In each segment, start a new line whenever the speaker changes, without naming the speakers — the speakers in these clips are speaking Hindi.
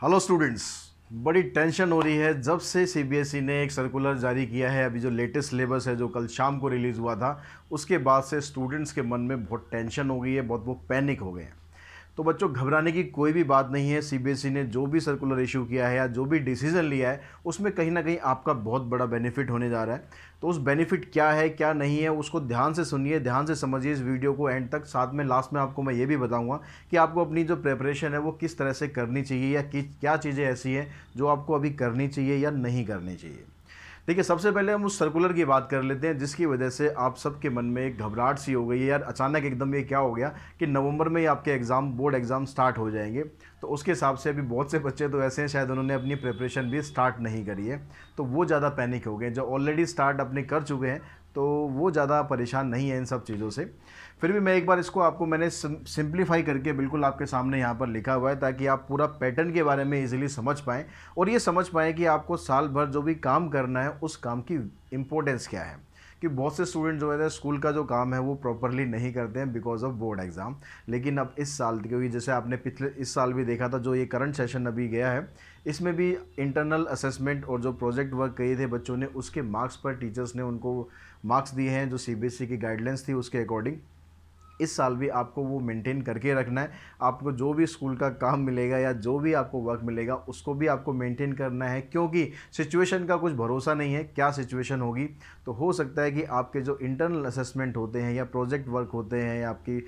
हेलो स्टूडेंट्स बड़ी टेंशन हो रही है जब से सीबीएसई e ने एक सर्कुलर जारी किया है अभी जो लेटेस्ट सिलेबस है जो कल शाम को रिलीज़ हुआ था उसके बाद से स्टूडेंट्स के मन में बहुत टेंशन हो गई है बहुत वो पैनिक हो गए हैं तो बच्चों घबराने की कोई भी बात नहीं है सीबीएसई e ने जो भी सर्कुलर इशू किया है या जो भी डिसीजन लिया है उसमें कहीं ना कहीं आपका बहुत बड़ा बेनिफिट होने जा रहा है तो उस बेनिफिट क्या है क्या नहीं है उसको ध्यान से सुनिए ध्यान से समझिए इस वीडियो को एंड तक साथ में लास्ट में आपको मैं ये भी बताऊंगा कि आपको अपनी जो प्रेपरेशन है वो किस तरह से करनी चाहिए या किस क्या चीज़ें ऐसी हैं जो आपको अभी करनी चाहिए या नहीं करनी चाहिए देखिए सबसे पहले हम उस सर्कुलर की बात कर लेते हैं जिसकी वजह से आप सबके मन में एक घबराहट सी हो गई है यार अचानक एकदम ये क्या हो गया कि नवंबर में ही आपके एग्ज़ाम बोर्ड एग्ज़ाम स्टार्ट हो जाएंगे तो उसके हिसाब से अभी बहुत से बच्चे तो ऐसे हैं शायद उन्होंने अपनी प्रिपरेशन भी स्टार्ट नहीं करी है तो वो ज़्यादा पैनिक हो गए जो ऑलरेडी स्टार्ट अपने कर चुके हैं तो वो ज़्यादा परेशान नहीं है इन सब चीज़ों से फिर भी मैं एक बार इसको आपको मैंने सिंप्लीफाई करके बिल्कुल आपके सामने यहाँ पर लिखा हुआ है ताकि आप पूरा पैटर्न के बारे में इजीली समझ पाएँ और ये समझ पाएँ कि आपको साल भर जो भी काम करना है उस काम की इम्पोर्टेंस क्या है कि बहुत से स्टूडेंट जो है स्कूल का जो काम है वो प्रॉपरली नहीं करते हैं बिकॉज ऑफ बोर्ड एग्ज़ाम लेकिन अब इस साल क्योंकि जैसे आपने पिछले इस साल भी देखा था जो ये करंट सेशन अभी गया है इसमें भी इंटरनल असेसमेंट और जो प्रोजेक्ट वर्क किए थे बच्चों ने उसके मार्क्स पर टीचर्स ने उनको मार्क्स दिए हैं जो सीबीएसई e की गाइडलाइंस थी उसके अकॉर्डिंग इस साल भी आपको वो मेंटेन करके रखना है आपको जो भी स्कूल का काम मिलेगा या जो भी आपको वर्क मिलेगा उसको भी आपको मेंटेन करना है क्योंकि सिचुएशन का कुछ भरोसा नहीं है क्या सिचुएशन होगी तो हो सकता है कि आपके जो इंटरनल असेसमेंट होते हैं या प्रोजेक्ट वर्क होते हैं या आपकी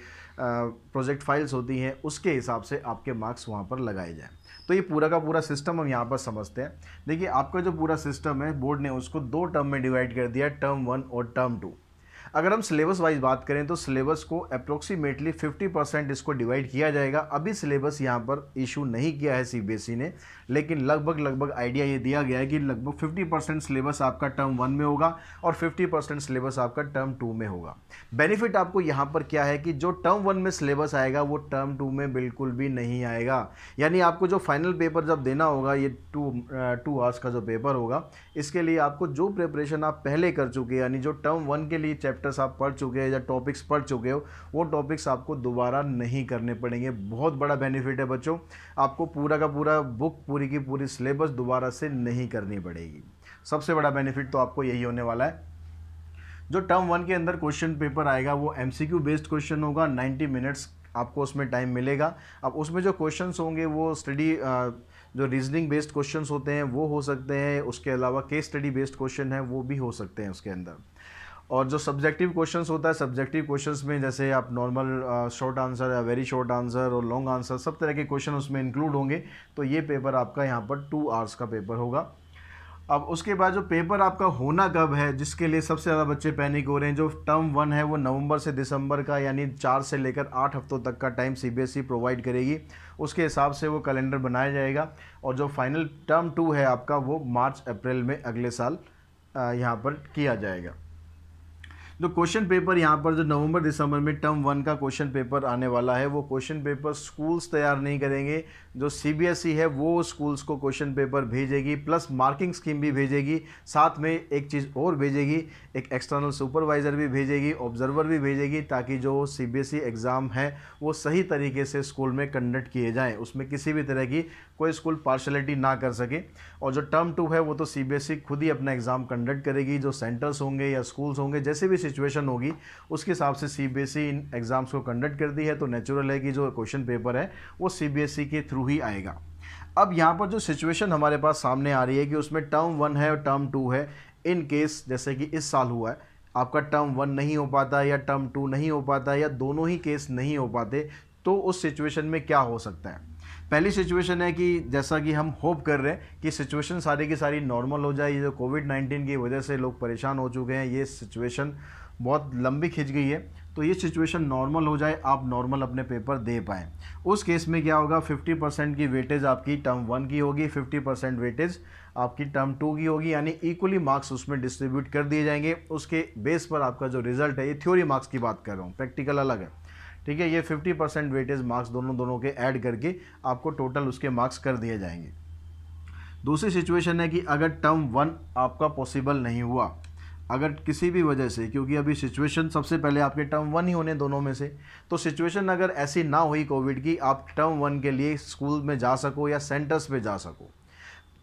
प्रोजेक्ट फाइल्स होती हैं उसके हिसाब से आपके मार्क्स वहाँ पर लगाए जाएँ तो ये पूरा का पूरा सिस्टम हम यहाँ पर समझते हैं देखिए आपका जो पूरा सिस्टम है बोर्ड ने उसको दो टर्म में डिवाइड कर दिया टर्म वन और टर्म टू अगर हम सिलेबस वाइज बात करें तो सिलेबस को अप्रोक्सीमेटली 50 परसेंट इसको डिवाइड किया जाएगा अभी सिलेबस यहाँ पर इशू नहीं किया है सी e ने लेकिन लगभग लगभग आइडिया ये दिया गया है कि लगभग 50 परसेंट सिलेबस आपका टर्म वन में होगा और 50 परसेंट सिलेबस आपका टर्म टू में होगा बेनिफिट आपको यहाँ पर क्या है कि जो टर्म वन में सिलेबस आएगा वो टर्म टू में बिल्कुल भी नहीं आएगा यानी आपको जो फाइनल पेपर जब देना होगा ये टू टू आवर्स का जो पेपर होगा इसके लिए आपको जो प्रिपरेशन आप पहले कर चुके यानी जो टर्म वन के लिए चैप्टर चैप्टर्स आप पढ़ चुके हैं या टॉपिक्स पढ़ चुके हो वो टॉपिक्स आपको दोबारा नहीं करने पड़ेंगे बहुत बड़ा बेनिफिट है बच्चों आपको पूरा का पूरा बुक पूरी की पूरी सिलेबस दोबारा से नहीं करनी पड़ेगी सबसे बड़ा बेनिफिट तो आपको यही होने वाला है जो टर्म वन के अंदर क्वेश्चन पेपर आएगा वो एम बेस्ड क्वेश्चन होगा नाइन्टी मिनट्स आपको उसमें टाइम मिलेगा अब उसमें जो क्वेश्चंस होंगे वो स्टडी जो रीजनिंग बेस्ड क्वेश्चंस होते हैं वो हो सकते हैं उसके अलावा केस स्टडी बेस्ड क्वेश्चन है वो भी हो सकते हैं उसके अंदर और जो सब्जेक्टिव क्वेश्चन होता है सब्जेक्टिव क्वेश्चन में जैसे आप नॉर्मल शॉर्ट आंसर या वेरी शॉर्ट आंसर और लॉन्ग आंसर सब तरह के क्वेश्चन उसमें इंक्लूड होंगे तो ये पेपर आपका यहाँ पर टू आवर्स का पेपर होगा अब उसके बाद जो पेपर आपका होना कब है जिसके लिए सबसे ज़्यादा बच्चे पैनिक हो रहे हैं जो टर्म वन है वो नवंबर से दिसंबर का यानी चार से लेकर आठ हफ्तों तक का टाइम सीबीएसई प्रोवाइड करेगी उसके हिसाब से वो कैलेंडर बनाया जाएगा और जो फाइनल टर्म टू है आपका वो मार्च अप्रैल में अगले साल यहाँ पर किया जाएगा जो क्वेश्चन पेपर यहाँ पर जो नवंबर दिसंबर में टर्म वन का क्वेश्चन पेपर आने वाला है वो क्वेश्चन पेपर स्कूल्स तैयार नहीं करेंगे जो सीबीएसई e है वो स्कूल्स को क्वेश्चन पेपर भेजेगी प्लस मार्किंग स्कीम भी भेजेगी साथ में एक चीज़ और भेजेगी एक एक्सटर्नल सुपरवाइज़र भी भेजेगी ऑब्जर्वर भी भेजेगी ताकि जो सी एग्ज़ाम e है वो सही तरीके से स्कूल में कंडक्ट किए जाएँ उसमें किसी भी तरह की कोई स्कूल पार्शलिटी ना कर सके और जो टर्म टू है वो तो सी e खुद ही अपना एग्ज़ाम कंडक्ट करेगी जो सेंटर्स होंगे या स्कूल्स होंगे जैसे भी सिचुएशन होगी उसके हिसाब से सी बी एस ई इन एग्ज़ाम्स को कंडक्ट कर दी है तो नेचुरल है कि जो क्वेश्चन पेपर है वो सी बी एस ई के थ्रू ही आएगा अब यहाँ पर जो सिचुएशन हमारे पास सामने आ रही है कि उसमें टर्म वन है और टर्म टू है इन केस जैसे कि इस साल हुआ है आपका टर्म वन नहीं हो पाता या टर्म टू नहीं हो पाता या दोनों ही केस नहीं हो पाते तो उस सिचुएशन में क्या हो सकता है पहली सिचुएशन है कि जैसा कि हम होप कर रहे हैं कि सिचुएशन सारी की सारी नॉर्मल हो जाए ये जो कोविड नाइन्टीन की वजह से लोग परेशान हो चुके हैं ये सिचुएशन बहुत लंबी खिंच गई है तो ये सिचुएशन नॉर्मल हो जाए आप नॉर्मल अपने पेपर दे पाएँ उस केस में क्या होगा 50 परसेंट की वेटेज आपकी टर्म वन की होगी 50 परसेंट वेटेज आपकी टर्म टू की होगी यानी इक्वली मार्क्स उसमें डिस्ट्रीब्यूट कर दिए जाएंगे उसके बेस पर आपका जो रिजल्ट है ये थ्योरी मार्क्स की बात कर रहा हूँ प्रैक्टिकल अलग है ठीक है ये 50 परसेंट वेटेज मार्क्स दोनों दोनों के ऐड करके आपको टोटल उसके मार्क्स कर दिए जाएंगे दूसरी सिचुएशन है कि अगर टर्म वन आपका पॉसिबल नहीं हुआ अगर किसी भी वजह से क्योंकि अभी सिचुएशन सबसे पहले आपके टर्म वन ही होने दोनों में से तो सिचुएशन अगर ऐसी ना हुई कोविड की आप टर्म वन के लिए स्कूल में जा सको या सेंटर्स पे जा सको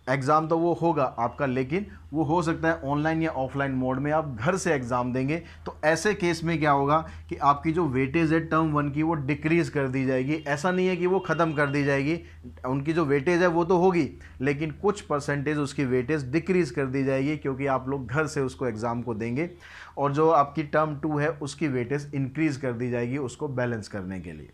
एग्ज़ाम तो वो होगा आपका लेकिन वो हो सकता है ऑनलाइन या ऑफलाइन मोड में आप घर से एग्ज़ाम देंगे तो ऐसे केस में क्या होगा कि आपकी जो वेटेज है टर्म वन की वो डिक्रीज़ कर दी जाएगी ऐसा नहीं है कि वो ख़त्म कर दी जाएगी उनकी जो वेटेज है वो तो होगी लेकिन कुछ परसेंटेज उसकी वेटेज डिक्रीज़ कर दी जाएगी क्योंकि आप लोग घर से उसको एग्ज़ाम को देंगे और जो आपकी टर्म टू है उसकी वेटेज इंक्रीज़ कर दी जाएगी उसको बैलेंस करने के लिए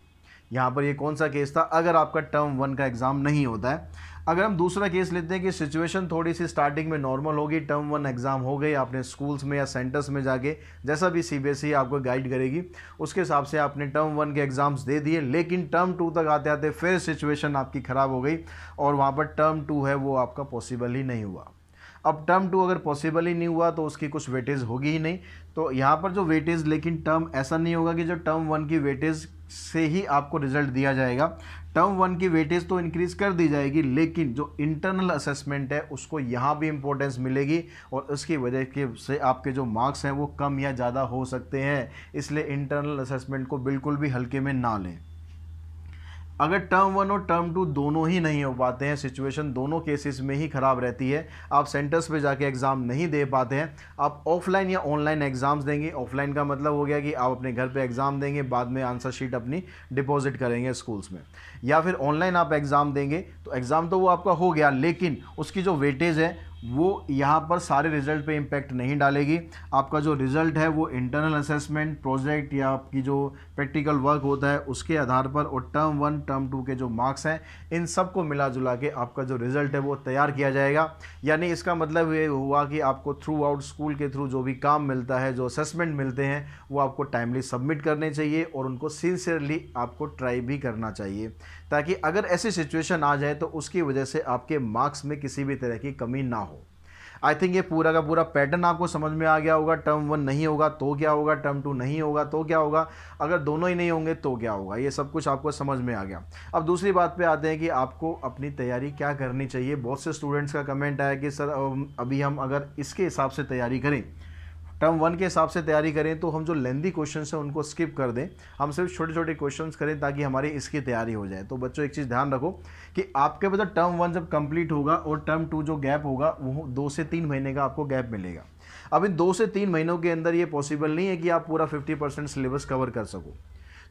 यहाँ पर ये कौन सा केस था अगर आपका टर्म वन का एग्ज़ाम नहीं होता है अगर हम दूसरा केस लेते हैं कि सिचुएशन थोड़ी सी स्टार्टिंग में नॉर्मल होगी टर्म वन एग्ज़ाम हो गई आपने स्कूल्स में या सेंटर्स में जाके जैसा भी सीबीएसई e आपको गाइड करेगी उसके हिसाब से आपने टर्म वन के एग्ज़ाम्स दे दिए लेकिन टर्म टू तक आते आते फिर सिचुएशन आपकी ख़राब हो गई और वहाँ पर टर्म टू है वो आपका पॉसिबल ही नहीं हुआ अब टर्म टू अगर पॉसिबल ही नहीं हुआ तो उसकी कुछ वेटेज होगी ही नहीं तो यहाँ पर जो वेटेज लेकिन टर्म ऐसा नहीं होगा कि जो टर्म वन की वेटेज से ही आपको रिजल्ट दिया जाएगा टर्म वन की वेटेज तो इंक्रीज कर दी जाएगी लेकिन जो इंटरनल असेसमेंट है उसको यहाँ भी इंपॉर्टेंस मिलेगी और उसकी वजह के से आपके जो मार्क्स हैं वो कम या ज़्यादा हो सकते हैं इसलिए इंटरनल असेसमेंट को बिल्कुल भी हल्के में ना लें अगर टर्म वन और टर्म टू दोनों ही नहीं हो पाते हैं सिचुएशन दोनों केसेस में ही ख़राब रहती है आप सेंटर्स पे जाके एग्ज़ाम नहीं दे पाते हैं आप ऑफलाइन या ऑनलाइन एग्ज़ाम्स देंगे ऑफलाइन का मतलब हो गया कि आप अपने घर पे एग्ज़ाम देंगे बाद में आंसर शीट अपनी डिपॉजिट करेंगे स्कूल्स में या फिर ऑनलाइन आप एग्ज़ाम देंगे तो एग्ज़ाम तो वो आपका हो गया लेकिन उसकी जो वेटेज है वो यहाँ पर सारे रिजल्ट पे इम्पैक्ट नहीं डालेगी आपका जो रिज़ल्ट है वो इंटरनल असेसमेंट प्रोजेक्ट या आपकी जो प्रैक्टिकल वर्क होता है उसके आधार पर और टर्म वन टर्म टू के जो मार्क्स हैं इन सब को मिला जुला के आपका जो रिज़ल्ट है वो तैयार किया जाएगा यानी इसका मतलब ये हुआ कि आपको थ्रू आउट स्कूल के थ्रू जो भी काम मिलता है जो असेसमेंट मिलते हैं वो आपको टाइमली सबमिट करने चाहिए और उनको सिंसियरली आपको ट्राई भी करना चाहिए ताकि अगर ऐसी सिचुएशन आ जाए तो उसकी वजह से आपके मार्क्स में किसी भी तरह की कमी ना हो आई थिंक ये पूरा का पूरा पैटर्न आपको समझ में आ गया होगा टर्म वन नहीं होगा तो क्या होगा टर्म टू नहीं होगा तो क्या होगा अगर दोनों ही नहीं होंगे तो क्या होगा ये सब कुछ आपको समझ में आ गया अब दूसरी बात पर आते हैं कि आपको अपनी तैयारी क्या करनी चाहिए बहुत से स्टूडेंट्स का कमेंट आया कि सर अभी हम अगर इसके हिसाब से तैयारी करें टर्म वन के हिसाब से तैयारी करें तो हम जो लेंदी क्वेश्चन हैं उनको स्किप कर दें हम सिर्फ छोटे छोटे क्वेश्चन करें ताकि हमारी इसकी तैयारी हो जाए तो बच्चों एक चीज़ ध्यान रखो कि आपके पास टर्म वन जब कंप्लीट होगा और टर्म टू जो गैप होगा वो दो से तीन महीने का आपको गैप मिलेगा अब इन दो से तीन महीनों के अंदर ये पॉसिबल नहीं है कि आप पूरा फिफ्टी परसेंट सिलेबस कवर कर सको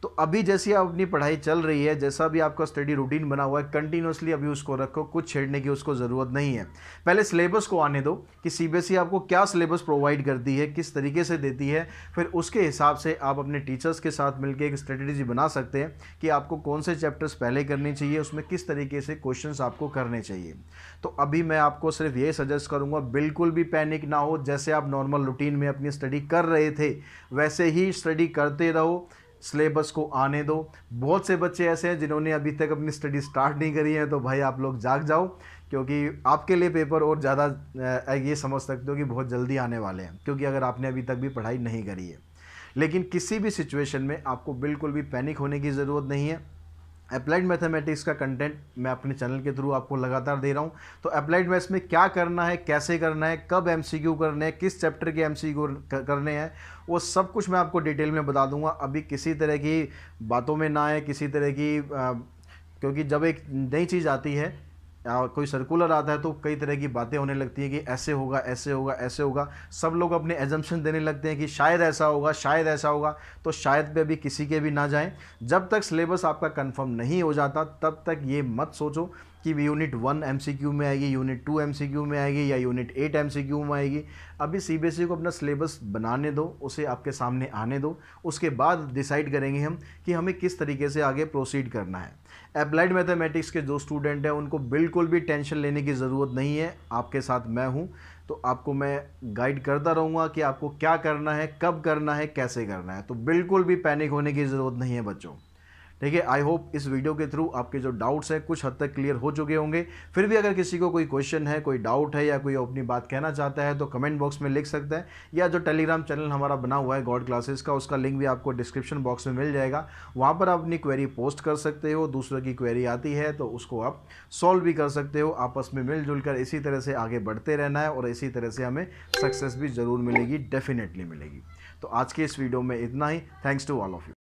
तो अभी जैसी आप अपनी पढ़ाई चल रही है जैसा भी आपका स्टडी रूटीन बना हुआ है कंटिन्यूसली अभी उसको रखो कुछ छेड़ने की उसको ज़रूरत नहीं है पहले सिलेबस को आने दो कि सी e आपको क्या सिलेबस प्रोवाइड करती है किस तरीके से देती है फिर उसके हिसाब से आप अपने टीचर्स के साथ मिलकर एक स्ट्रेटेजी बना सकते हैं कि आपको कौन से चैप्टर्स पहले करने चाहिए उसमें किस तरीके से क्वेश्चन आपको करने चाहिए तो अभी मैं आपको सिर्फ ये सजेस्ट करूँगा बिल्कुल भी पैनिक ना हो जैसे आप नॉर्मल रूटीन में अपनी स्टडी कर रहे थे वैसे ही स्टडी करते रहो सिलेबस को आने दो बहुत से बच्चे ऐसे हैं जिन्होंने अभी तक अपनी स्टडी स्टार्ट नहीं करी है तो भाई आप लोग जाग जाओ क्योंकि आपके लिए पेपर और ज़्यादा ये समझ सकते हो कि बहुत जल्दी आने वाले हैं क्योंकि अगर आपने अभी तक भी पढ़ाई नहीं करी है लेकिन किसी भी सिचुएशन में आपको बिल्कुल भी पैनिक होने की ज़रूरत नहीं है अप्लाइड मैथमेटिक्स का कंटेंट मैं अपने चैनल के थ्रू आपको लगातार दे रहा हूँ तो अप्लाइड मैथ्स में क्या करना है कैसे करना है कब एमसीक्यू करने हैं किस चैप्टर के एमसीक्यू करने हैं वो सब कुछ मैं आपको डिटेल में बता दूंगा अभी किसी तरह की बातों में ना आए किसी तरह की आ, क्योंकि जब एक नई चीज़ आती है कोई सर्कुलर आता है तो कई तरह की बातें होने लगती हैं कि ऐसे होगा ऐसे होगा ऐसे होगा सब लोग अपने एजम्पन देने लगते हैं कि शायद ऐसा होगा शायद ऐसा होगा तो शायद पे अभी किसी के भी ना जाएं जब तक सिलेबस आपका कंफर्म नहीं हो जाता तब तक ये मत सोचो कि यूनिट वन एम में आएगी यूनिट टू एम में आएगी या यूनिट एट एम में आएगी अभी सी e को अपना सिलेबस बनाने दो उसे आपके सामने आने दो उसके बाद डिसाइड करेंगे हम कि हमें किस तरीके से आगे प्रोसीड करना है अप्लाइड मैथमेटिक्स के जो स्टूडेंट हैं उनको बिल्कुल भी टेंशन लेने की ज़रूरत नहीं है आपके साथ मैं हूँ तो आपको मैं गाइड करता रहूँगा कि आपको क्या करना है कब करना है कैसे करना है तो बिल्कुल भी पैनिक होने की ज़रूरत नहीं है बच्चों ठीक है आई होप इस वीडियो के थ्रू आपके जो डाउट्स हैं कुछ हद तक क्लियर हो चुके होंगे फिर भी अगर किसी को कोई क्वेश्चन है कोई डाउट है या कोई अपनी बात कहना चाहता है तो कमेंट बॉक्स में लिख सकता है या जो टेलीग्राम चैनल हमारा बना हुआ है गॉड क्लासेस का उसका लिंक भी आपको डिस्क्रिप्शन बॉक्स में मिल जाएगा वहाँ पर आप अपनी क्वेरी पोस्ट कर सकते हो दूसरे की क्वेरी आती है तो उसको आप सॉल्व भी कर सकते हो आपस में मिलजुल कर इसी तरह से आगे बढ़ते रहना है और इसी तरह से हमें सक्सेस भी ज़रूर मिलेगी डेफिनेटली मिलेगी तो आज के इस वीडियो में इतना ही thanks to all of you